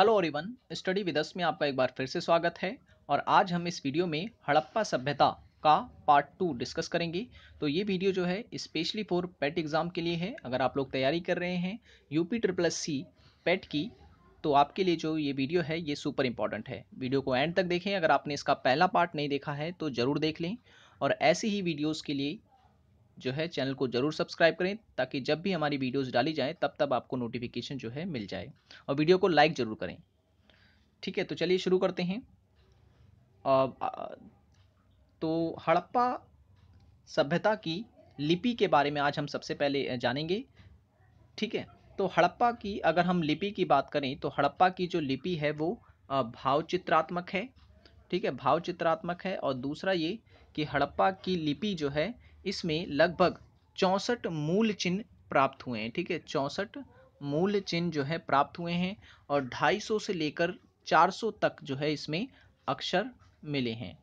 hello ओरिवन study विदस में आपका एक बार फिर से स्वागत है और आज हम इस वीडियो में हड़प्पा सभ्यता का पार्ट टू डिस्कस करेंगे तो ये वीडियो जो है स्पेशली फॉर पेट एग्ज़ाम के लिए है अगर आप लोग तैयारी कर रहे हैं UP triple S C PET की तो आपके लिए जो ये वीडियो है ये सुपर इम्पॉर्टेंट है वीडियो को एंड तक देखें अगर आपने इसका पहला पार्ट नहीं देखा है तो ज़रूर देख लें और ऐसे ही वीडियोज़ के लिए जो है चैनल को ज़रूर सब्सक्राइब करें ताकि जब भी हमारी वीडियोज़ डाली जाएँ तब तब आपको नोटिफिकेशन जो है मिल जाए और वीडियो को लाइक ज़रूर करें ठीक है तो चलिए शुरू करते हैं तो हड़प्पा सभ्यता की लिपि के बारे में आज हम सबसे पहले जानेंगे ठीक है तो हड़प्पा की अगर हम लिपि की बात करें तो हड़प्पा की जो लिपि है वो भावचित्रात्मक है ठीक है भावचित्रात्मक है और दूसरा ये कि हड़प्पा की लिपि जो है इसमें लगभग चौंसठ मूल चिन्ह प्राप्त हुए हैं ठीक है चौंसठ मूल चिन्ह जो है प्राप्त हुए हैं और 250 से लेकर 400 तक जो है इसमें अक्षर मिले हैं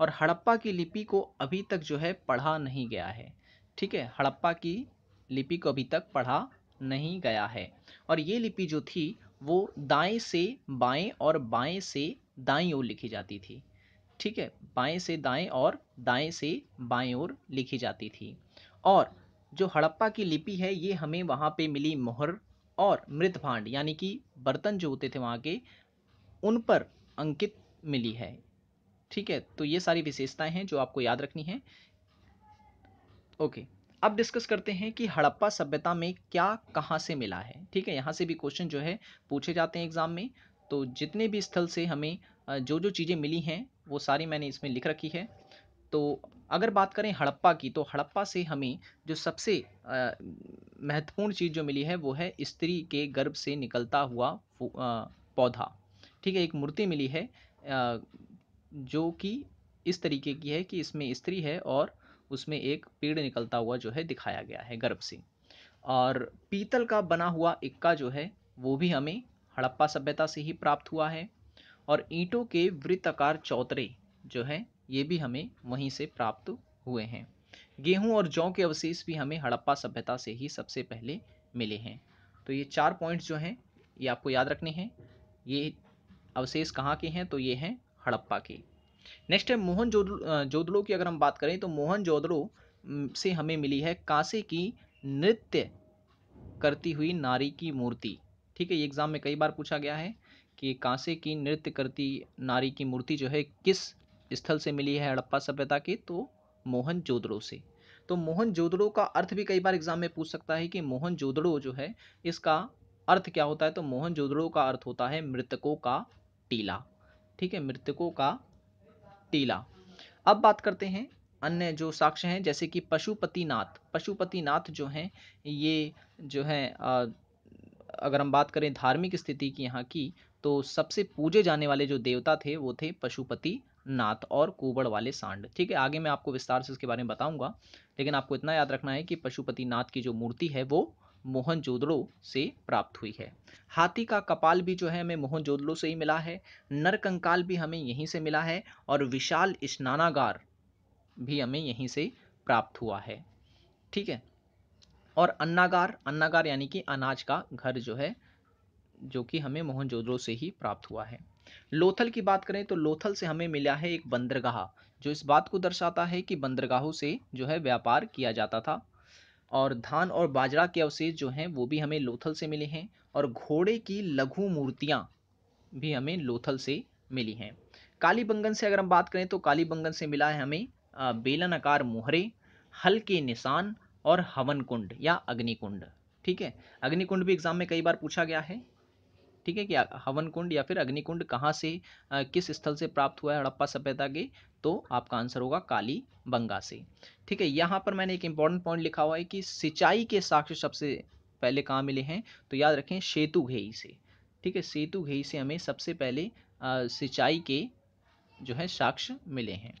और हड़प्पा की लिपि को अभी तक जो है पढ़ा नहीं गया है ठीक है हड़प्पा की लिपि को अभी तक पढ़ा नहीं गया है और ये लिपि जो थी वो दाएं से बाएं और बाएं से दाईं ओर लिखी जाती थी ठीक है बाएं से दाएं और दाएं से बाएं ओर लिखी जाती थी और जो हड़प्पा की लिपि है ये हमें वहाँ पे मिली मोहर और मृत भांड यानी कि बर्तन जो होते थे वहाँ के उन पर अंकित मिली है ठीक है तो ये सारी विशेषताएं हैं जो आपको याद रखनी है ओके अब डिस्कस करते हैं कि हड़प्पा सभ्यता में क्या कहाँ से मिला है ठीक है यहाँ से भी क्वेश्चन जो है पूछे जाते हैं एग्ज़ाम में तो जितने भी स्थल से हमें जो जो चीज़ें मिली हैं वो सारी मैंने इसमें लिख रखी है तो अगर बात करें हड़प्पा की तो हड़प्पा से हमें जो सबसे महत्वपूर्ण चीज़ जो मिली है वो है स्त्री के गर्भ से निकलता हुआ पौधा ठीक है एक मूर्ति मिली है जो कि इस तरीके की है कि इसमें स्त्री है और उसमें एक पेड़ निकलता हुआ जो है दिखाया गया है गर्भ से और पीतल का बना हुआ इक्का जो है वो भी हमें हड़प्पा सभ्यता से ही प्राप्त हुआ है और ईंटों के वृत्ताकार चौतरे जो हैं ये भी हमें वहीं से प्राप्त हुए हैं गेहूं और जौ के अवशेष भी हमें हड़प्पा सभ्यता से ही सबसे पहले मिले हैं तो ये चार पॉइंट्स जो हैं ये आपको याद रखने हैं ये अवशेष कहाँ के हैं तो ये हैं हड़प्पा के नेक्स्ट है मोहन जोदड़ो की अगर हम बात करें तो मोहन जोदड़ो से हमें मिली है कांसे की नृत्य करती हुई नारी की मूर्ति ठीक है ये एग्जाम में कई बार पूछा गया है कि कांसे की नृत्य करती नारी की मूर्ति जो है किस स्थल से मिली है हड़प्पा सभ्यता की तो मोहन जोदड़ो से तो मोहन जोदड़ो का अर्थ भी कई बार एग्जाम में पूछ सकता है कि मोहन जोदड़ो जो है इसका अर्थ क्या होता है तो मोहन जोदड़ो का अर्थ होता है मृतकों का टीला ठीक है मृतकों का टीला अब बात करते हैं अन्य जो साक्ष्य हैं जैसे कि पशुपतिनाथ पशुपतिनाथ जो हैं ये जो हैं अगर हम बात करें धार्मिक स्थिति की यहाँ की तो सबसे पूजे जाने वाले जो देवता थे वो थे पशुपति नाथ और कुबड़ वाले सांड ठीक है आगे मैं आपको विस्तार से इसके बारे में बताऊंगा लेकिन आपको इतना याद रखना है कि पशुपति नाथ की जो मूर्ति है वो मोहनजोदड़ो से प्राप्त हुई है हाथी का कपाल भी जो है हमें जोदड़ो से ही मिला है नरकंकाल भी हमें यहीं से मिला है और विशाल स्नानागार भी हमें यहीं से प्राप्त हुआ है ठीक है और अन्नागार अन्नागार यानी कि अनाज का घर जो है जो कि हमें मोहनजोदड़ो से ही प्राप्त हुआ है लोथल की बात करें तो लोथल से हमें मिला है एक बंदरगाह जो इस बात को दर्शाता है कि बंदरगाहों से जो है व्यापार किया जाता था और धान और बाजरा के अवशेष जो हैं वो भी हमें लोथल से मिले हैं और घोड़े की लघु मूर्तियाँ भी हमें लोथल से मिली हैं काली बंगन से अगर हम बात करें तो काली बंगन से मिला है हमें बेलन आकार मोहरे हल के निशान और हवन कुंड या अग्निकुंड ठीक है अग्निकुंड भी एग्जाम में कई बार पूछा गया है ठीक है कि हवन कुंड या फिर अग्निकुंड कहाँ से आ, किस स्थल से प्राप्त हुआ है हड़प्पा सभ्यता के तो आपका आंसर होगा काली बंगा से ठीक है यहाँ पर मैंने एक इंपॉर्टेंट पॉइंट लिखा हुआ है कि सिंचाई के साक्ष्य सबसे पहले कहाँ मिले हैं तो याद रखें सेतु घेई से ठीक है सेतु घेई से हमें सबसे पहले सिंचाई के जो है साक्ष्य मिले हैं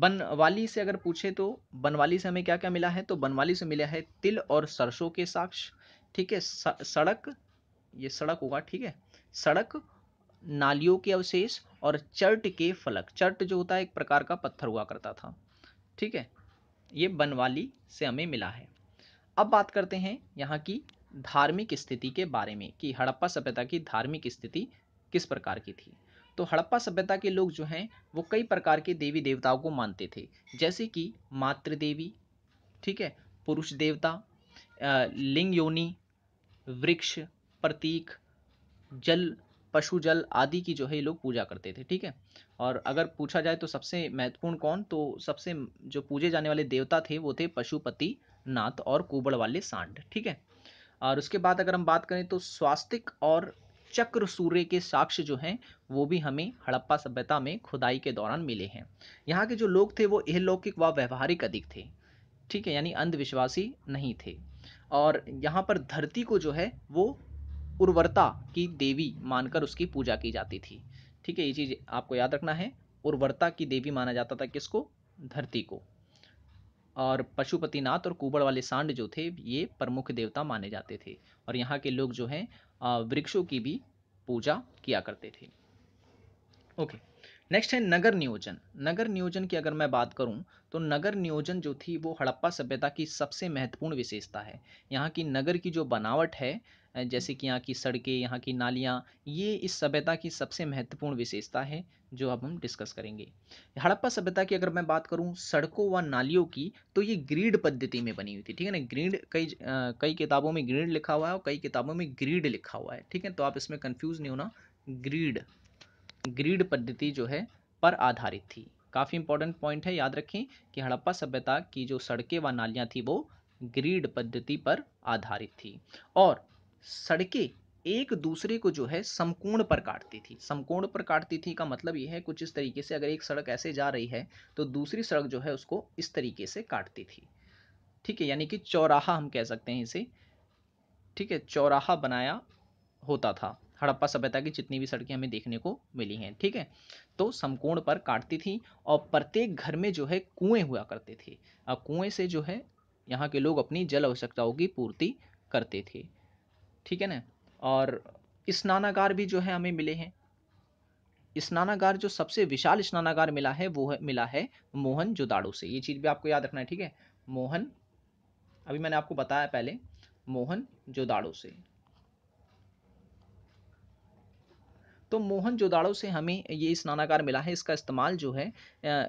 बनवाली से अगर पूछे तो बनवाली से हमें क्या क्या मिला है तो बनवाली से मिला है तिल और सरसों के साक्ष्य ठीक है सड़क ये सड़क होगा ठीक है सड़क नालियों के अवशेष और चर्ट के फलक चर्ट जो होता है एक प्रकार का पत्थर हुआ करता था ठीक है ये बनवाली से हमें मिला है अब बात करते हैं यहाँ की धार्मिक स्थिति के बारे में कि हड़प्पा सभ्यता की धार्मिक स्थिति किस प्रकार की थी तो हड़प्पा सभ्यता के लोग जो हैं वो कई प्रकार के देवी देवताओं को मानते थे जैसे कि मातृदेवी ठीक है पुरुष देवता लिंग योनी वृक्ष प्रतीक जल पशु जल आदि की जो है ये लोग पूजा करते थे ठीक है और अगर पूछा जाए तो सबसे महत्वपूर्ण कौन तो सबसे जो पूजे जाने वाले देवता थे वो थे पशुपति नाथ और कुबड़ वाले सांड ठीक है और उसके बाद अगर हम बात करें तो स्वास्तिक और चक्र सूर्य के साक्ष्य जो हैं वो भी हमें हड़प्पा सभ्यता में खुदाई के दौरान मिले हैं यहाँ के जो लोग थे वो अहलौकिक व व्यवहारिक अधिक थे ठीक है यानी अंधविश्वासी नहीं थे और यहाँ पर धरती को जो है वो उर्वरता की देवी मानकर उसकी पूजा की जाती थी ठीक है ये चीज़ आपको याद रखना है उर्वरता की देवी माना जाता था किसको धरती को और पशुपतिनाथ और कुबड़ वाले सांड जो थे ये प्रमुख देवता माने जाते थे और यहाँ के लोग जो हैं वृक्षों की भी पूजा किया करते थे ओके नेक्स्ट है नगर नियोजन नगर नियोजन की अगर मैं बात करूं तो नगर नियोजन जो थी वो हड़प्पा सभ्यता की सबसे महत्वपूर्ण विशेषता है यहाँ की नगर की जो बनावट है जैसे कि यहाँ की सड़कें यहाँ की नालियाँ ये इस सभ्यता की सबसे महत्वपूर्ण विशेषता है जो अब हम डिस्कस करेंगे हड़प्पा सभ्यता की अगर मैं बात करूँ सड़कों व नालियों की तो ये ग्रीड पद्धति में बनी हुई थी ठीक है ना ग्रीड कई कई किताबों में ग्रीड लिखा हुआ है और कई किताबों में ग्रीड लिखा हुआ है ठीक है तो आप इसमें कन्फ्यूज़ नहीं होना ग्रीड ग्रीड पद्धति जो है पर आधारित थी काफ़ी इंपॉर्टेंट पॉइंट है याद रखें कि हड़प्पा सभ्यता की जो सड़कें व नालियाँ थी वो ग्रीड पद्धति पर आधारित थी और सड़कें एक दूसरे को जो है समकोण पर काटती थी समकोण पर काटती थी का मतलब ये है कुछ इस तरीके से अगर एक सड़क ऐसे जा रही है तो दूसरी सड़क जो है उसको इस तरीके से काटती थी ठीक है यानी कि चौराहा हम कह सकते हैं इसे ठीक है चौराहा बनाया होता था हड़प्पा सभ्यता की जितनी भी सड़कें हमें देखने को मिली हैं ठीक है तो समकोण पर काटती थी और प्रत्येक घर में जो है कुएं हुआ करते थे और कुएं से जो है यहाँ के लोग अपनी जल आवश्यकताओं की पूर्ति करते थे ठीक है ना और स्नानागार भी जो है हमें मिले हैं स्नानागार जो सबसे विशाल स्नानागार मिला है वो है, मिला है मोहन जोदाड़ो से ये चीज़ भी आपको याद रखना है ठीक है मोहन अभी मैंने आपको बताया पहले मोहन जोदाड़ो से तो मोहन जोदाड़ो से हमें ये स्नानागार मिला है इसका इस्तेमाल जो है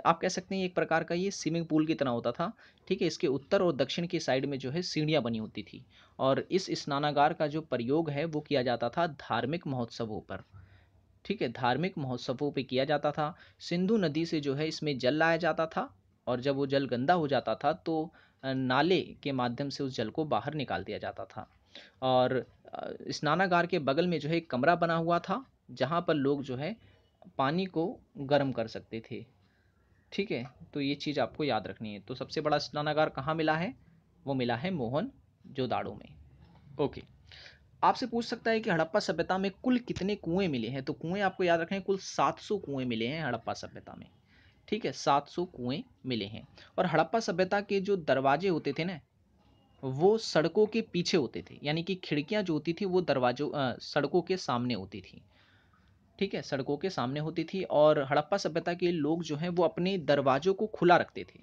आप कह सकते हैं एक प्रकार का ये स्विमिंग पूल की तरह होता था ठीक है इसके उत्तर और दक्षिण की साइड में जो है सीढ़ियाँ बनी होती थी और इस स्नानागार का जो प्रयोग है वो किया जाता था धार्मिक महोत्सवों पर ठीक है धार्मिक महोत्सवों पर किया जाता था सिंधु नदी से जो है इसमें जल लाया जाता था और जब वो जल गंदा हो जाता था तो नाले के माध्यम से उस जल को बाहर निकाल दिया जाता था और स्नानागार के बगल में जो है एक कमरा बना हुआ था जहाँ पर लोग जो है पानी को गर्म कर सकते थे ठीक है तो ये चीज़ आपको याद रखनी है तो सबसे बड़ा स्नानागार कहाँ मिला है वो मिला है मोहन जोदाड़ो में ओके आपसे पूछ सकता है कि हड़प्पा सभ्यता में कुल कितने कुएं मिले हैं तो कुएं आपको याद रखें कुल 700 कुएं मिले हैं हड़प्पा सभ्यता में ठीक है 700 कुएं मिले हैं और हड़प्पा सभ्यता के जो दरवाजे होते थे ना वो सड़कों के पीछे होते थे यानी कि खिड़कियां जो होती थी वो दरवाजों सड़कों के सामने होती थी ठीक है सड़कों के सामने होती थी और हड़प्पा सभ्यता के लोग जो हैं वो अपने दरवाज़ों को खुला रखते थे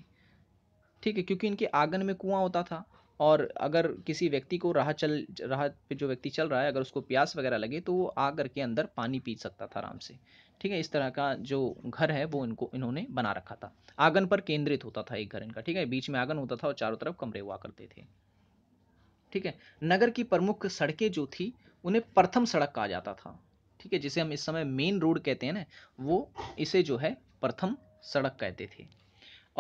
ठीक है क्योंकि इनके आंगन में कुआं होता था और अगर किसी व्यक्ति को राह चल राह पे जो व्यक्ति चल रहा है अगर उसको प्यास वगैरह लगे तो वो आ करके अंदर पानी पी सकता था आराम से ठीक है इस तरह का जो घर है वो इनको इन्होंने बना रखा था आंगन पर केंद्रित होता था एक घर इनका ठीक है बीच में आंगन होता था और चारों तरफ कमरे हुआ करते थे ठीक है नगर की प्रमुख सड़कें जो थी उन्हें प्रथम सड़क कहा जाता था ठीक है जिसे हम इस समय मेन रोड कहते हैं ना वो इसे जो है प्रथम सड़क कहते थे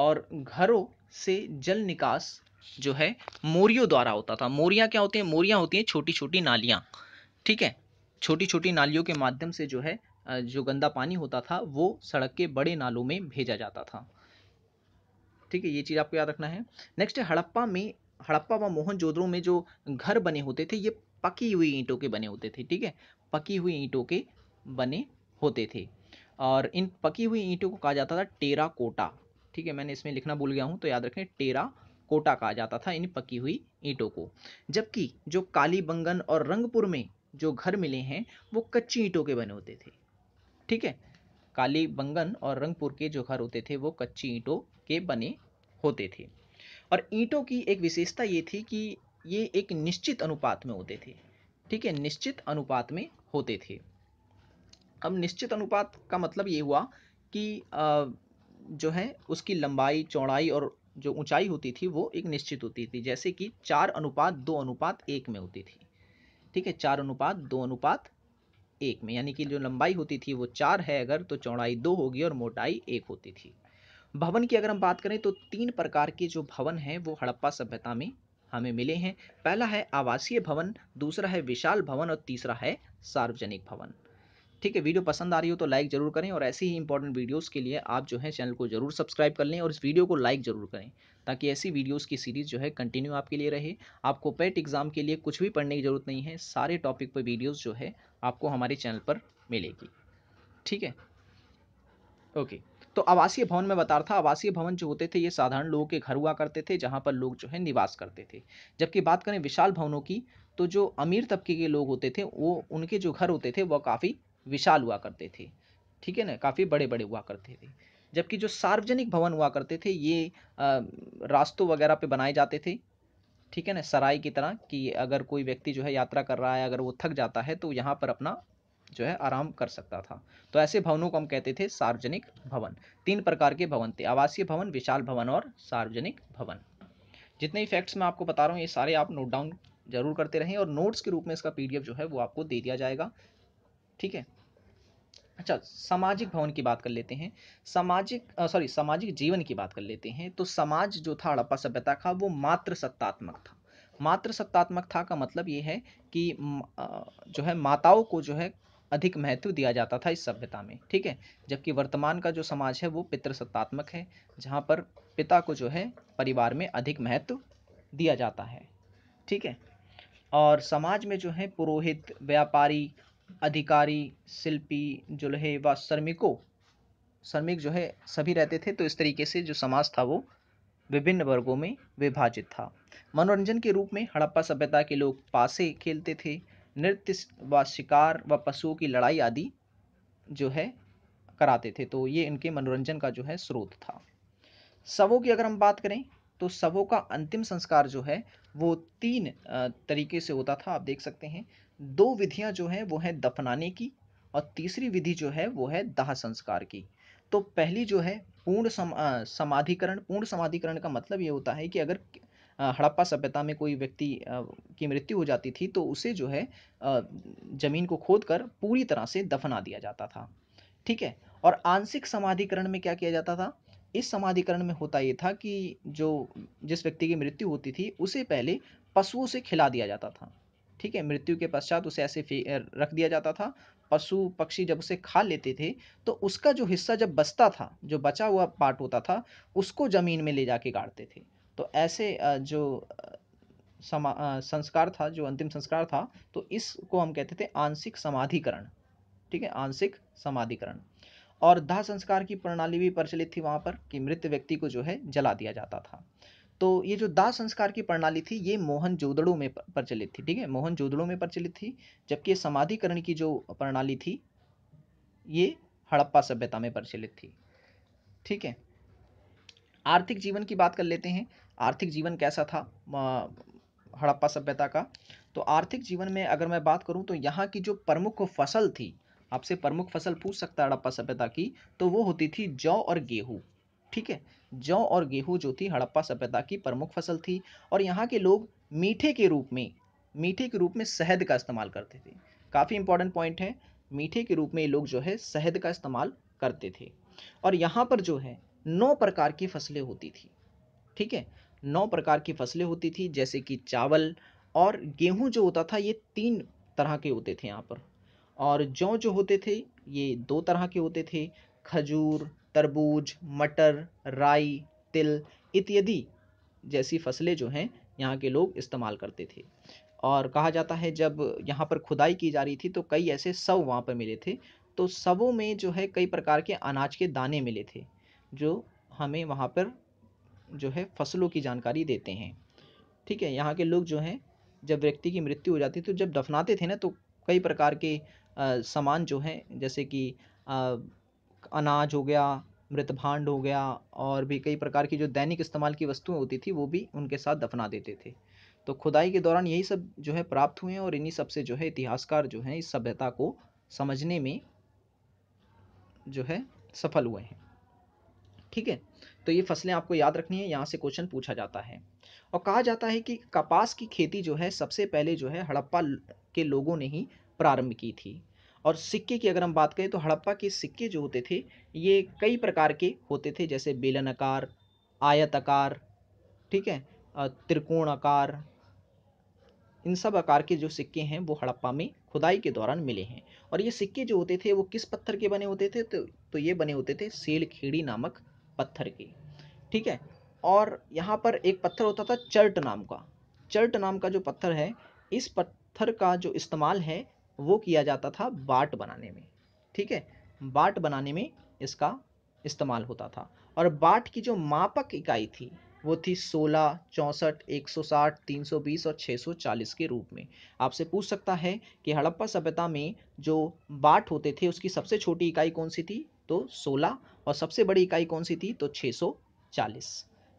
और घरों से जल निकास जो है मोरियो द्वारा होता था मोरिया क्या होती हैं मोरियाँ होती हैं छोटी छोटी नालियाँ ठीक है छोटी छोटी नालियों के माध्यम से जो है जो गंदा पानी होता था वो सड़क के बड़े नालों में भेजा जाता था ठीक है ये चीज़ आपको याद रखना है नेक्स्ट है हड़प्पा में हड़प्पा व मोहन में जो घर बने होते थे ये पकी हुई ईंटों के बने होते थे ठीक है पकी हुई ईंटों के बने होते थे और इन पकी हुई ईंटों को कहा जाता था टेरा कोटा ठीक है मैंने इसमें लिखना भूल गया हूँ तो याद रखें टेरा कोटा कहा जाता था इन पकी हुई ईंटों को जबकि जो काली बंगन और रंगपुर में जो घर मिले हैं वो कच्ची ईंटों के बने होते थे ठीक है काली बंगन और रंगपुर के जो घर होते थे वो कच्ची ईंटों के बने होते थे और ईंटों की एक विशेषता ये थी कि ये एक निश्चित अनुपात में होते थे ठीक है निश्चित अनुपात में होते थे अब निश्चित अनुपात का मतलब ये हुआ कि जो है उसकी लंबाई चौड़ाई और जो ऊंचाई होती थी वो एक निश्चित होती थी जैसे कि चार अनुपात दो अनुपात एक में होती थी ठीक है चार अनुपात दो अनुपात एक में यानी कि जो लंबाई होती थी वो चार है अगर तो चौड़ाई दो होगी और मोटाई एक होती थी भवन की अगर हम बात करें तो तीन प्रकार के जो भवन हैं वो हड़प्पा सभ्यता में हमें मिले हैं पहला है आवासीय भवन दूसरा है विशाल भवन और तीसरा है सार्वजनिक भवन ठीक है वीडियो पसंद आ रही हो तो लाइक जरूर करें और ऐसी ही इंपॉर्टेंट वीडियोस के लिए आप जो है चैनल को जरूर सब्सक्राइब कर लें और इस वीडियो को लाइक जरूर करें ताकि ऐसी वीडियोस की सीरीज़ जो है कंटिन्यू आपके लिए रहे आपको पेट एग्ज़ाम के लिए कुछ भी पढ़ने की ज़रूरत नहीं है सारे टॉपिक पर वीडियोज़ जो है आपको हमारे चैनल पर मिलेगी ठीक है ओके तो आवासीय भवन में बता रहा था आवासीय भवन जो होते थे ये साधारण लोगों के घर हुआ करते थे जहाँ पर लोग जो है निवास करते थे जबकि बात करें विशाल भवनों की तो जो अमीर तबके के लोग होते थे वो उनके जो घर होते थे वह काफ़ी विशाल हुआ करते थे ठीक है ना काफ़ी बड़े बड़े हुआ करते थे जबकि जो सार्वजनिक भवन हुआ करते थे ये रास्तों वगैरह पे बनाए जाते थे ठीक है ना सराय की तरह कि अगर कोई व्यक्ति जो है यात्रा कर रहा है अगर वो थक जाता है तो यहाँ पर अपना जो है आराम कर सकता था तो ऐसे भवनों को हम कहते थे सार्वजनिक भवन तीन प्रकार के भवन थे आवासीय भवन विशाल भवन और सार्वजनिक भवन जितने इफेक्ट्स मैं आपको बता रहा हूँ ये सारे आप नोट डाउन जरूर करते रहें और नोट्स के रूप में इसका पीडीएफ जो है वो आपको दे दिया जाएगा ठीक है अच्छा सामाजिक भवन की बात कर लेते हैं सामाजिक सॉरी सामाजिक जीवन की बात कर लेते हैं तो समाज जो था हड़प्पा सभ्यता का वो मात्र सत्तात्मक था मात्र सत्तात्मक था का मतलब ये है कि जो है माताओं को जो है अधिक महत्व दिया जाता था इस सभ्यता में ठीक है जबकि वर्तमान का जो समाज है वो पितृसत्तात्मक है जहाँ पर पिता को जो है परिवार में अधिक महत्व दिया जाता है ठीक है और समाज में जो है पुरोहित व्यापारी अधिकारी शिल्पी जुल्हे व श्रमिकों श्रमिक जो है सभी रहते थे तो इस तरीके से जो समाज था वो विभिन्न वर्गों में विभाजित था मनोरंजन के रूप में हड़प्पा सभ्यता के लोग पासे खेलते थे नृत्य व शिकार व पशुओं की लड़ाई आदि जो है कराते थे तो ये इनके मनोरंजन का जो है स्रोत था शवों की अगर हम बात करें तो शवों का अंतिम संस्कार जो है वो तीन तरीके से होता था आप देख सकते हैं दो विधियां जो हैं वो हैं दफनाने की और तीसरी विधि जो है वो है दाह संस्कार की तो पहली जो है पूर्ण समाधिकरण पूर्ण समाधिकरण का मतलब ये होता है कि अगर हड़प्पा सभ्यता में कोई व्यक्ति की मृत्यु हो जाती थी तो उसे जो है ज़मीन को खोद कर पूरी तरह से दफना दिया जाता था ठीक है और आंशिक समाधिकरण में क्या किया जाता था इस समाधिकरण में होता ये था कि जो जिस व्यक्ति की मृत्यु होती थी उसे पहले पशुओं से खिला दिया जाता था ठीक है मृत्यु के पश्चात उसे ऐसे रख दिया जाता था पशु पक्षी जब उसे खा लेते थे तो उसका जो हिस्सा जब बचता था जो बचा हुआ पार्ट होता था उसको ज़मीन में ले जाके गाड़ते थे तो ऐसे जो समा संस्कार था जो अंतिम संस्कार था तो इसको हम कहते थे आंशिक समाधिकरण ठीक है आंशिक समाधिकरण और दाह संस्कार की प्रणाली भी प्रचलित थी वहाँ पर कि मृत व्यक्ति को जो है जला दिया जाता था तो ये जो दाह संस्कार की प्रणाली थी ये मोहन जोदड़ों में प्रचलित थी ठीक है मोहन जोदड़ों में प्रचलित थी जबकि समाधिकरण की जो प्रणाली थी ये हड़प्पा सभ्यता में प्रचलित थी ठीक है आर्थिक जीवन की बात कर लेते हैं आर्थिक जीवन कैसा था हड़प्पा सभ्यता का तो आर्थिक जीवन में अगर मैं बात करूँ तो यहाँ की जो प्रमुख फसल थी आपसे प्रमुख फसल पूछ सकता है हड़प्पा सभ्यता की तो वो होती थी जौ और गेहूँ ठीक है जौ और गेहूँ जो थी हड़प्पा सभ्यता की प्रमुख फसल थी और यहाँ के लोग मीठे के रूप में मीठे के रूप में शहद का इस्तेमाल करते थे काफ़ी इंपॉर्टेंट पॉइंट है मीठे के रूप में ये लोग जो है शहद का इस्तेमाल करते थे और यहाँ पर जो है नौ प्रकार की फसलें होती थी ठीक है नौ प्रकार की फसलें होती थी जैसे कि चावल और गेहूं जो होता था ये तीन तरह के होते थे यहाँ पर और जौ जो होते थे ये दो तरह के होते थे खजूर तरबूज मटर राई तिल इत्यादि जैसी फसलें जो हैं यहाँ के लोग इस्तेमाल करते थे और कहा जाता है जब यहाँ पर खुदाई की जा रही थी तो कई ऐसे शव वहाँ पर मिले थे तो शवों में जो है कई प्रकार के अनाज के दाने मिले थे जो हमें वहाँ पर जो है फसलों की जानकारी देते हैं ठीक है यहाँ के लोग जो हैं जब व्यक्ति की मृत्यु हो जाती तो जब दफनाते थे ना तो कई प्रकार के सामान जो हैं जैसे कि अनाज हो गया मृत भांड हो गया और भी कई प्रकार की जो दैनिक इस्तेमाल की वस्तुएं होती थी वो भी उनके साथ दफना देते थे तो खुदाई के दौरान यही सब जो है प्राप्त हुए हैं और इन्हीं सब से जो है इतिहासकार जो हैं इस सभ्यता को समझने में जो है सफल हुए हैं ठीक है तो ये फसलें आपको याद रखनी है यहाँ से क्वेश्चन पूछा जाता है और कहा जाता है कि कपास की खेती जो है सबसे पहले जो है हड़प्पा के लोगों ने ही प्रारंभ की थी और सिक्के की अगर हम बात करें तो हड़प्पा के सिक्के जो होते थे ये कई प्रकार के होते थे जैसे बेलन आकार आयत आकार ठीक है त्रिकोण आकार इन सब आकार के जो सिक्के हैं वो हड़प्पा में खुदाई के दौरान मिले हैं और ये सिक्के जो होते थे वो किस पत्थर के बने होते थे तो, तो ये बने होते थे सेलखेड़ी नामक पत्थर की ठीक है और यहाँ पर एक पत्थर होता था चर्ट नाम का चर्ट नाम का जो पत्थर है इस पत्थर का जो इस्तेमाल है वो किया जाता था बाट बनाने में ठीक है बाट बनाने में इसका इस्तेमाल होता था और बाट की जो मापक इकाई थी वो थी 16, चौंसठ 160, 320 और 640 के रूप में आपसे पूछ सकता है कि हड़प्पा सभ्यता में जो बाट होते थे उसकी सबसे छोटी इकाई कौन सी थी तो और सबसे बड़ी इकाई कौन सी थी तो 640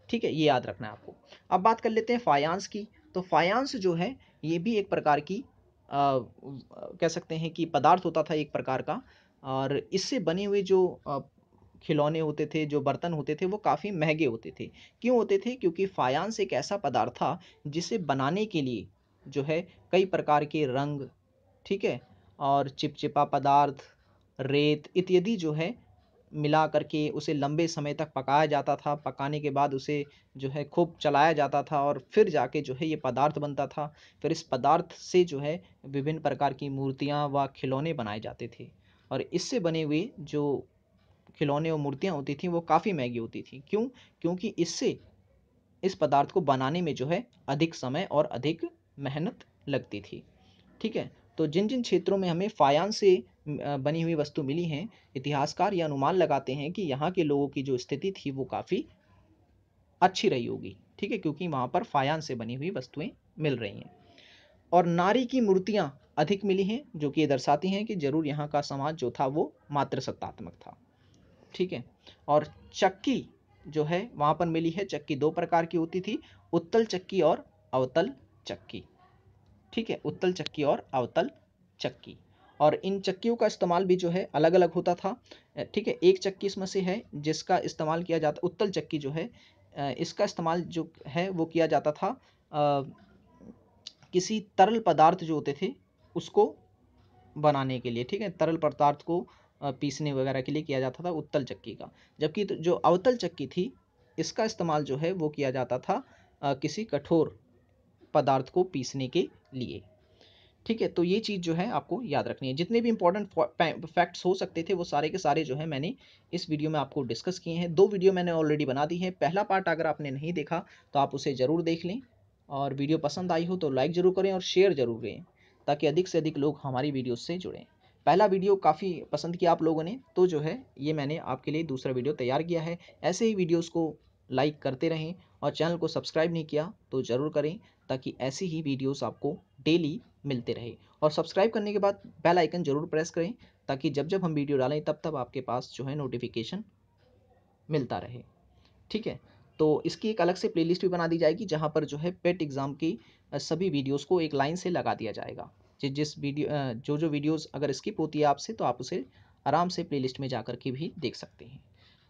ठीक है ये याद रखना है आपको अब बात कर लेते हैं फायांस की तो फायांस जो है ये भी एक प्रकार की आ, कह सकते हैं कि पदार्थ होता था एक प्रकार का और इससे बने हुए जो आ, खिलौने होते थे जो बर्तन होते थे वो काफ़ी महंगे होते थे क्यों होते थे क्योंकि फायांस एक ऐसा पदार्थ था जिसे बनाने के लिए जो है कई प्रकार के रंग ठीक है और चिपचिपा पदार्थ रेत इत्यादि जो है मिला करके उसे लंबे समय तक पकाया जाता था पकाने के बाद उसे जो है खूब चलाया जाता था और फिर जाके जो है ये पदार्थ बनता था फिर इस पदार्थ से जो है विभिन्न प्रकार की मूर्तियाँ व खिलौने बनाए जाते थे और इससे बने हुए जो खिलौने और मूर्तियाँ होती थी वो काफ़ी महंगी होती थी क्यों क्योंकि इससे इस पदार्थ को बनाने में जो है अधिक समय और अधिक मेहनत लगती थी ठीक है तो जिन जिन क्षेत्रों में हमें फायान से बनी हुई वस्तु मिली हैं इतिहासकार यह अनुमान लगाते हैं कि यहाँ के लोगों की जो स्थिति थी वो काफ़ी अच्छी रही होगी ठीक है क्योंकि वहाँ पर फायान से बनी हुई वस्तुएँ मिल रही हैं और नारी की मूर्तियाँ अधिक मिली हैं जो कि ये दर्शाती हैं कि जरूर यहाँ का समाज जो था वो मातृसत्तात्मक था ठीक है और चक्की जो है वहाँ पर मिली है चक्की दो प्रकार की होती थी उत्तल चक्की और अवतल चक्की ठीक है उत्तल चक्की और अवतल चक्की और इन चक्कियों का इस्तेमाल भी जो है अलग अलग होता था ठीक है एक चक्की इसमें से है जिसका इस्तेमाल किया जाता उत्तल चक्की जो है इसका इस्तेमाल जो है वो किया जाता था आ, किसी तरल पदार्थ जो होते थे उसको बनाने के लिए ठीक है तरल पदार्थ को पीसने वगैरह के लिए किया जाता था उत्तल चक्की का जबकि तो जो अवतल चक्की थी इसका इस्तेमाल जो है वो किया जाता था किसी कठोर पदार्थ को पीसने के लिए ठीक है तो ये चीज़ जो है आपको याद रखनी है जितने भी इंपॉर्टेंट फैक्ट्स हो सकते थे वो सारे के सारे जो है मैंने इस वीडियो में आपको डिस्कस किए हैं दो वीडियो मैंने ऑलरेडी बना दी है पहला पार्ट अगर आपने नहीं देखा तो आप उसे ज़रूर देख लें और वीडियो पसंद आई हो तो लाइक ज़रूर करें और शेयर ज़रूर करें ताकि अधिक से अधिक लोग हमारी वीडियो से जुड़ें पहला वीडियो काफ़ी पसंद किया आप लोगों ने तो जो है ये मैंने आपके लिए दूसरा वीडियो तैयार किया है ऐसे ही वीडियोज़ को लाइक करते रहें और चैनल को सब्सक्राइब नहीं किया तो ज़रूर करें ताकि ऐसी ही वीडियोस आपको डेली मिलते रहे और सब्सक्राइब करने के बाद बेल आइकन ज़रूर प्रेस करें ताकि जब जब हम वीडियो डालें तब तब आपके पास जो है नोटिफिकेशन मिलता रहे ठीक है तो इसकी एक अलग से प्लेलिस्ट भी बना दी जाएगी जहाँ पर जो है पेट एग्ज़ाम की सभी वीडियोज़ को एक लाइन से लगा दिया जाएगा जिस जिस वीडियो जो जो वीडियोज़ अगर स्किप होती है आपसे तो आप उसे आराम से प्लेलिस्ट में जा कर के भी देख सकते हैं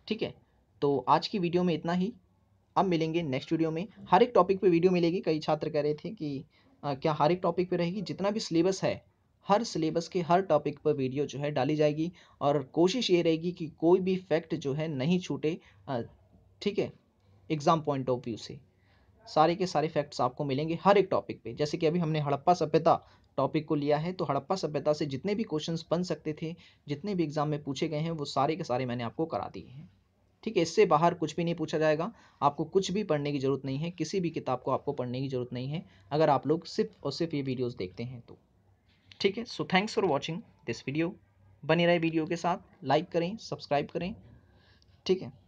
ठीक है तो आज की वीडियो में इतना ही अब मिलेंगे नेक्स्ट वीडियो में हर एक टॉपिक पे वीडियो मिलेगी कई छात्र कह रहे थे कि आ, क्या हर एक टॉपिक पे रहेगी जितना भी सिलेबस है हर सिलेबस के हर टॉपिक पर वीडियो जो है डाली जाएगी और कोशिश ये रहेगी कि कोई भी फैक्ट जो है नहीं छूटे ठीक है एग्ज़ाम पॉइंट ऑफ व्यू से सारे के सारे फैक्ट्स आपको मिलेंगे हर एक टॉपिक पे जैसे कि अभी हमने हड़प्पा सभ्यता टॉपिक को लिया है तो हड़प्पा सभ्यता से जितने भी क्वेश्चंस बन सकते थे जितने भी एग्ज़ाम में पूछे गए हैं वो सारे के सारे मैंने आपको करा दिए हैं ठीक है इससे बाहर कुछ भी नहीं पूछा जाएगा आपको कुछ भी पढ़ने की ज़रूरत नहीं है किसी भी किताब को आपको पढ़ने की ज़रूरत नहीं है अगर आप लोग सिर्फ और सिर्फ ये वीडियोज़ देखते हैं तो ठीक है so thanks for watching this video बने रहे वीडियो के साथ लाइक करें सब्सक्राइब करें ठीक है